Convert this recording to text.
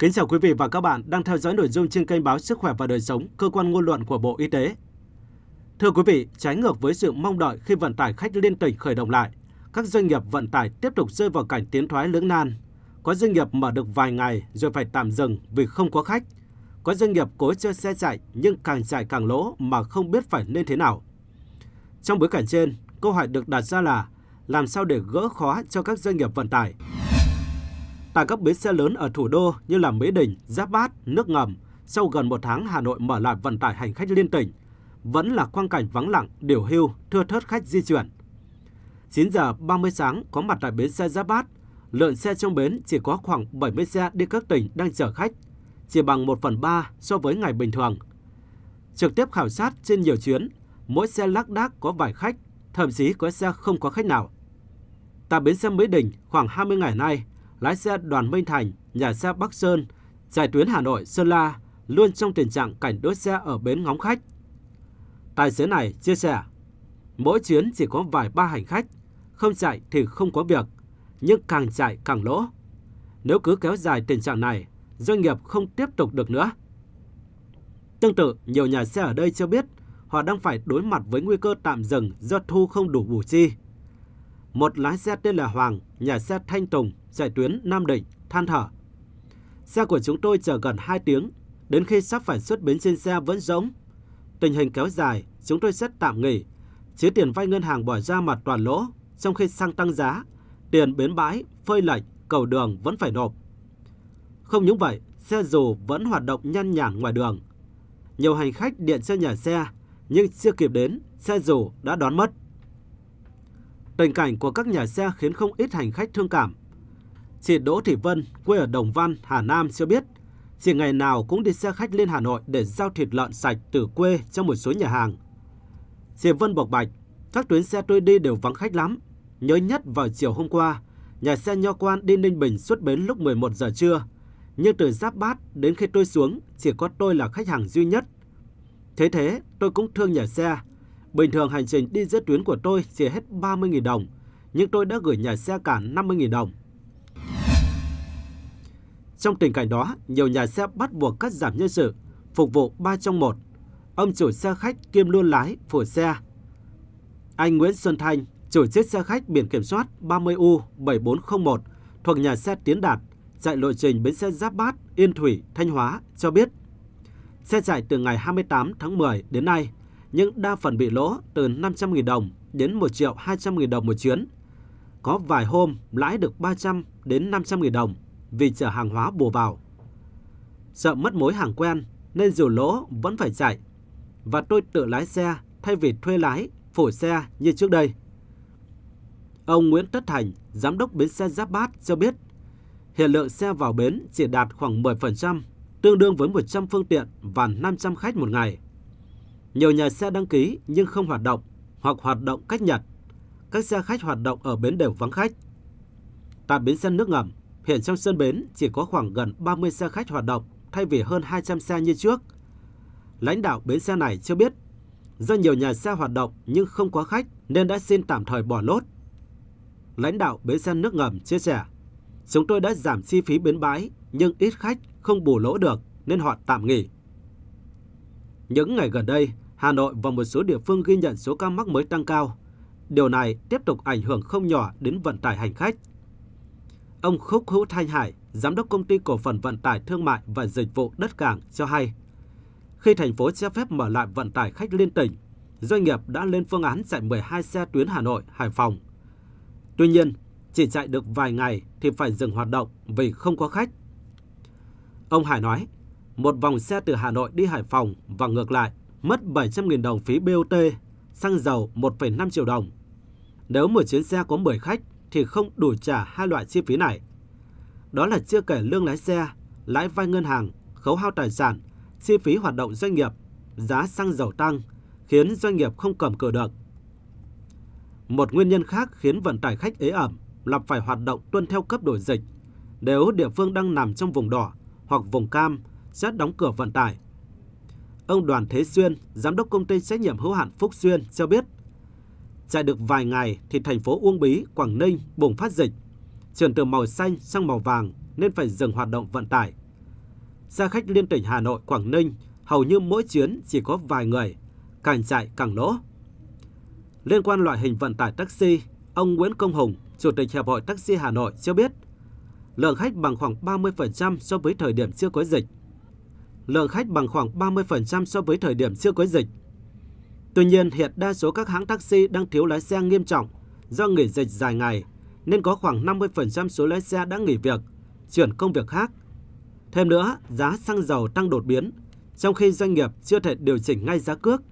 Kính chào quý vị và các bạn đang theo dõi nội dung trên kênh báo Sức khỏe và đời sống, cơ quan ngôn luận của Bộ Y tế. Thưa quý vị, trái ngược với sự mong đợi khi vận tải khách liên tỉnh khởi động lại, các doanh nghiệp vận tải tiếp tục rơi vào cảnh tiến thoái lưỡng nan. Có doanh nghiệp mở được vài ngày rồi phải tạm dừng vì không có khách. Có doanh nghiệp cố cho xe chạy nhưng càng chạy càng lỗ mà không biết phải nên thế nào. Trong bối cảnh trên, câu hỏi được đặt ra là làm sao để gỡ khó cho các doanh nghiệp vận tải? Tại các bến xe lớn ở thủ đô như là Mỹ Đình, Giáp Bát, Nước Ngầm, sau gần một tháng Hà Nội mở lại vận tải hành khách liên tỉnh, vẫn là quang cảnh vắng lặng, điều hưu, thưa thớt khách di chuyển. 9 giờ 30 sáng có mặt tại bến xe Giáp Bát, lượng xe trong bến chỉ có khoảng 70 xe đi các tỉnh đang chở khách, chỉ bằng 1 phần 3 so với ngày bình thường. Trực tiếp khảo sát trên nhiều chuyến, mỗi xe lác đác có vài khách, thậm chí có xe không có khách nào. Tại bến xe Mỹ Đình, khoảng 20 ngày nay, lái xe Đoàn Minh Thành, nhà xe Bắc Sơn, chạy tuyến Hà Nội Sơn La luôn trong tình trạng cảnh đốt xe ở bến ngóng khách. Tài xế này chia sẻ, mỗi chuyến chỉ có vài ba hành khách, không chạy thì không có việc, nhưng càng chạy càng lỗ. Nếu cứ kéo dài tình trạng này, doanh nghiệp không tiếp tục được nữa. Tương tự, nhiều nhà xe ở đây cho biết họ đang phải đối mặt với nguy cơ tạm dừng do thu không đủ bù chi. Một lái xe tên là Hoàng, nhà xe Thanh Tùng, chạy tuyến Nam Định, than thở. Xe của chúng tôi chờ gần 2 tiếng, đến khi sắp phải xuất bến trên xe vẫn rỗng. Tình hình kéo dài, chúng tôi sẽ tạm nghỉ. Chứ tiền vay ngân hàng bỏ ra mặt toàn lỗ, trong khi xăng tăng giá, tiền bến bãi, phơi lệch, cầu đường vẫn phải nộp. Không những vậy, xe dù vẫn hoạt động nhăn nhản ngoài đường. Nhiều hành khách điện cho nhà xe, nhưng chưa kịp đến, xe dù đã đón mất. Tình cảnh của các nhà xe khiến không ít hành khách thương cảm. Chị Đỗ Thị Vân, quê ở Đồng Văn, Hà Nam cho biết, chị ngày nào cũng đi xe khách lên Hà Nội để giao thịt lợn sạch từ quê cho một số nhà hàng. Chị Vân bộc bạch, các tuyến xe tôi đi đều vắng khách lắm. Nhớ nhất vào chiều hôm qua, nhà xe Nho Quan đi Ninh Bình xuất bến lúc 11 giờ trưa. Nhưng từ Giáp Bát đến khi tôi xuống, chỉ có tôi là khách hàng duy nhất. Thế thế, tôi cũng thương nhà xe, Bình thường hành trình đi giữa tuyến của tôi chỉ hết 30.000 đồng, nhưng tôi đã gửi nhà xe cả 50.000 đồng. Trong tình cảnh đó, nhiều nhà xe bắt buộc cắt giảm nhân sự, phục vụ 3 trong 1. Ông chủ xe khách kiêm luôn lái, phủ xe. Anh Nguyễn Xuân Thanh, chủ chiếc xe khách biển kiểm soát 30U7401 thuộc nhà xe Tiến Đạt, chạy lộ trình bến xe Giáp Bát, Yên Thủy, Thanh Hóa cho biết. Xe chạy từ ngày 28 tháng 10 đến nay nhưng đa phần bị lỗ từ 500.000 đồng đến 1 triệu 200.000 đồng một chuyến. Có vài hôm lãi được 300 đến 500.000 đồng vì chở hàng hóa bù vào. Sợ mất mối hàng quen nên dù lỗ vẫn phải chạy. Và tôi tự lái xe thay vì thuê lái, phổ xe như trước đây. Ông Nguyễn Tất Thành, giám đốc bến xe Giáp Bát cho biết, hiện lượng xe vào bến chỉ đạt khoảng 10%, tương đương với 100 phương tiện và 500 khách một ngày. Nhiều nhà xe đăng ký nhưng không hoạt động hoặc hoạt động cách nhật. Các xe khách hoạt động ở bến đều vắng khách. Tại bến xe nước ngầm, hiện trong sân bến chỉ có khoảng gần 30 xe khách hoạt động thay vì hơn 200 xe như trước. Lãnh đạo bến xe này cho biết, do nhiều nhà xe hoạt động nhưng không có khách nên đã xin tạm thời bỏ lốt. Lãnh đạo bến xe nước ngầm chia sẻ, chúng tôi đã giảm chi phí bến bãi nhưng ít khách không bù lỗ được nên họ tạm nghỉ. Những ngày gần đây, Hà Nội và một số địa phương ghi nhận số ca mắc mới tăng cao. Điều này tiếp tục ảnh hưởng không nhỏ đến vận tải hành khách. Ông Khúc Hữu Thanh Hải, giám đốc công ty cổ phần vận tải thương mại và dịch vụ đất cảng cho hay, khi thành phố cho phép mở lại vận tải khách liên tỉnh, doanh nghiệp đã lên phương án chạy 12 xe tuyến Hà Nội, Hải Phòng. Tuy nhiên, chỉ chạy được vài ngày thì phải dừng hoạt động vì không có khách. Ông Hải nói, một vòng xe từ Hà Nội đi Hải Phòng và ngược lại mất 700.000 đồng phí BOT, xăng dầu 1,5 triệu đồng. Nếu một chuyến xe có 10 khách thì không đủ trả hai loại chi phí này. Đó là chưa kể lương lái xe, lãi vay ngân hàng, khấu hao tài sản, chi phí hoạt động doanh nghiệp, giá xăng dầu tăng, khiến doanh nghiệp không cầm cự được. Một nguyên nhân khác khiến vận tải khách ế ẩm là phải hoạt động tuân theo cấp độ dịch. Nếu địa phương đang nằm trong vùng đỏ hoặc vùng cam sẽ đóng cửa vận tải. Ông Đoàn Thế Xuyên, giám đốc công ty trách nhiệm hữu hạn Phúc Xuyên cho biết, chạy được vài ngày thì thành phố Uông Bí, Quảng Ninh bùng phát dịch, chuyển từ màu xanh sang màu vàng nên phải dừng hoạt động vận tải. Xe khách liên tỉnh Hà Nội, Quảng Ninh hầu như mỗi chuyến chỉ có vài người, càng chạy càng lỗ. Liên quan loại hình vận tải taxi, ông Nguyễn Công Hùng, Chủ tịch Hiệp hội Taxi Hà Nội cho biết, lượng khách bằng khoảng 30% so với thời điểm chưa có dịch lượng khách bằng khoảng 30% so với thời điểm chưa có dịch. Tuy nhiên, hiện đa số các hãng taxi đang thiếu lái xe nghiêm trọng do nghỉ dịch dài ngày, nên có khoảng 50% số lái xe đã nghỉ việc, chuyển công việc khác. Thêm nữa, giá xăng dầu tăng đột biến, trong khi doanh nghiệp chưa thể điều chỉnh ngay giá cước